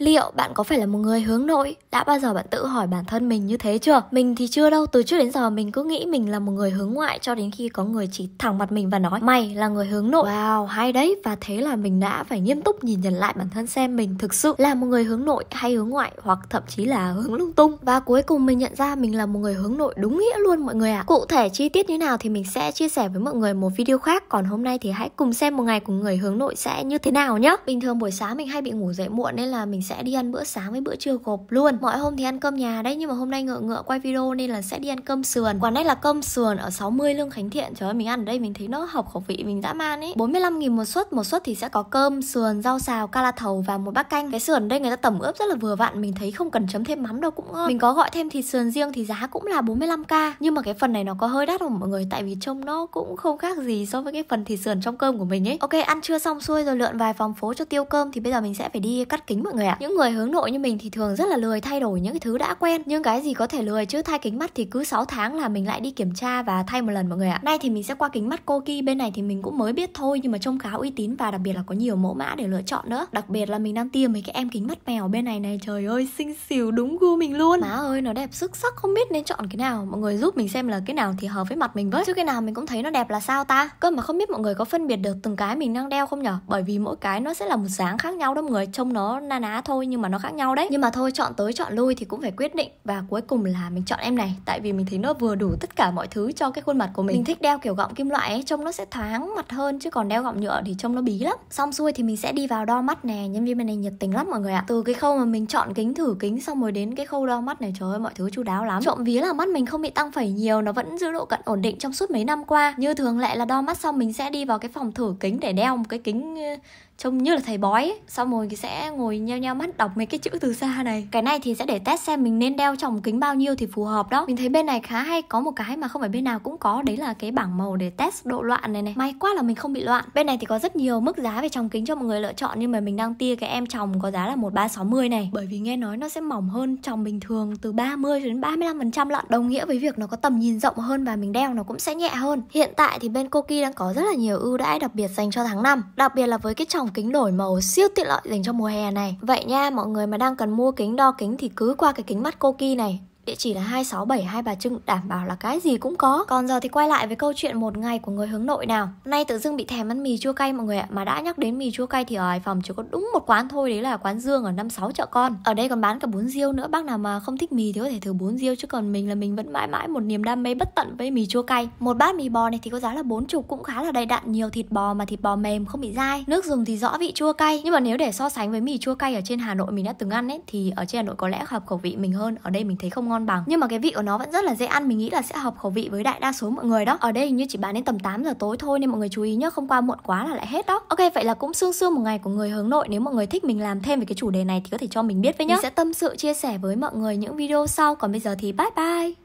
Liệu bạn có phải là một người hướng nội? Đã bao giờ bạn tự hỏi bản thân mình như thế chưa? Mình thì chưa đâu, từ trước đến giờ mình cứ nghĩ mình là một người hướng ngoại cho đến khi có người chỉ thẳng mặt mình và nói Mày là người hướng nội Wow, hay đấy Và thế là mình đã phải nghiêm túc nhìn nhận lại bản thân xem mình thực sự là một người hướng nội hay hướng ngoại Hoặc thậm chí là hướng lung tung Và cuối cùng mình nhận ra mình là một người hướng nội đúng nghĩa luôn mọi người ạ à. Cụ thể chi tiết như nào thì mình sẽ chia sẻ với mọi người một video khác Còn hôm nay thì hãy cùng xem một ngày của người hướng nội sẽ như thế nào nhé Bình thường buổi sáng mình hay bị ngủ dậy muộn nên là mình sẽ đi ăn bữa sáng với bữa trưa gộp luôn mọi hôm thì ăn cơm nhà đấy nhưng mà hôm nay ngựa ngựa quay video nên là sẽ đi ăn cơm sườn quán này là cơm sườn ở 60 lương khánh thiện trời ơi mình ăn ở đây mình thấy nó hợp khẩu vị mình dã man ấy 45 nghìn một suất một suất thì sẽ có cơm sườn rau xào ca la thầu và một bát canh cái sườn đây người ta tẩm ướp rất là vừa vặn mình thấy không cần chấm thêm mắm đâu cũng ngon mình có gọi thêm thịt sườn riêng thì giá cũng là 45k nhưng mà cái phần này nó có hơi đắt không mọi người tại vì trông nó cũng không khác gì so với cái phần thịt sườn trong cơm của mình ấy ok ăn trưa xong xuôi rồi lượn vài vòng phố cho tiêu cơm thì bây giờ mình sẽ phải đi cắt kính mọi người ạ những người hướng nội như mình thì thường rất là lười thay đổi những cái thứ đã quen nhưng cái gì có thể lười chứ thay kính mắt thì cứ 6 tháng là mình lại đi kiểm tra và thay một lần mọi người ạ nay thì mình sẽ qua kính mắt Koki bên này thì mình cũng mới biết thôi nhưng mà trông khá uy tín và đặc biệt là có nhiều mẫu mã để lựa chọn nữa đặc biệt là mình đang tiêm mấy cái em kính mắt mèo bên này này trời ơi xinh xỉu đúng gu mình luôn má ơi nó đẹp sức sắc không biết nên chọn cái nào mọi người giúp mình xem là cái nào thì hợp với mặt mình với chứ cái nào mình cũng thấy nó đẹp là sao ta cơ mà không biết mọi người có phân biệt được từng cái mình đang đeo không nhở bởi vì mỗi cái nó sẽ là một dáng khác nhau đó mọi người trông nó na ná thôi thôi nhưng mà nó khác nhau đấy nhưng mà thôi chọn tới chọn lui thì cũng phải quyết định và cuối cùng là mình chọn em này tại vì mình thấy nó vừa đủ tất cả mọi thứ cho cái khuôn mặt của mình mình thích đeo kiểu gọng kim loại ấy trông nó sẽ thoáng mặt hơn chứ còn đeo gọng nhựa thì trông nó bí lắm xong xuôi thì mình sẽ đi vào đo mắt nè nhân viên bên này nhiệt tình lắm mọi người ạ từ cái khâu mà mình chọn kính thử kính xong rồi đến cái khâu đo mắt này trời ơi mọi thứ chu đáo lắm trộm vía là mắt mình không bị tăng phẩy nhiều nó vẫn giữ độ cận ổn định trong suốt mấy năm qua như thường lệ là đo mắt xong mình sẽ đi vào cái phòng thử kính để đeo một cái kính trông như là thầy bói ấy. xong rồi thì sẽ ngồi nheo nheo mắt đọc mấy cái chữ từ xa này cái này thì sẽ để test xem mình nên đeo tròng kính bao nhiêu thì phù hợp đó mình thấy bên này khá hay có một cái mà không phải bên nào cũng có đấy là cái bảng màu để test độ loạn này này may quá là mình không bị loạn bên này thì có rất nhiều mức giá về tròng kính cho mọi người lựa chọn nhưng mà mình đang tia cái em tròng có giá là một ba sáu mươi này bởi vì nghe nói nó sẽ mỏng hơn tròng bình thường từ 30 đến 35% lận đồng nghĩa với việc nó có tầm nhìn rộng hơn và mình đeo nó cũng sẽ nhẹ hơn hiện tại thì bên Koki đang có rất là nhiều ưu đãi đặc biệt dành cho tháng 5 đặc biệt là với cái tròng dòng kính đổi màu siêu tiện lợi dành cho mùa hè này Vậy nha, mọi người mà đang cần mua kính đo kính thì cứ qua cái kính mắt Koki này địa chỉ là 267 Hai Bà Trưng đảm bảo là cái gì cũng có. Còn giờ thì quay lại với câu chuyện một ngày của người hướng nội nào. Nay tự dưng bị thèm ăn mì chua cay mọi người ạ, mà đã nhắc đến mì chua cay thì ở Hải Phòng chỉ có đúng một quán thôi đấy là quán Dương ở 56 chợ con. Ở đây còn bán cả bún riêu nữa, bác nào mà không thích mì thì có thể thử bún riêu chứ còn mình là mình vẫn mãi mãi một niềm đam mê bất tận với mì chua cay. Một bát mì bò này thì có giá là bốn chục cũng khá là đầy đặn, nhiều thịt bò mà thịt bò mềm không bị dai. Nước dùng thì rõ vị chua cay, nhưng mà nếu để so sánh với mì chua cay ở trên Hà Nội mình đã từng ăn ấy thì ở trên Hà Nội có lẽ hợp khẩu vị mình hơn, ở đây mình thấy không ngon ngon bằng nhưng mà cái vị của nó vẫn rất là dễ ăn mình nghĩ là sẽ hợp khẩu vị với đại đa số mọi người đó ở đây hình như chỉ bán đến tầm 8 giờ tối thôi nên mọi người chú ý nhé không qua muộn quá là lại hết đó ok vậy là cũng sương sương một ngày của người hướng nội nếu mọi người thích mình làm thêm về cái chủ đề này thì có thể cho mình biết với nhé mình sẽ tâm sự chia sẻ với mọi người những video sau còn bây giờ thì bye bye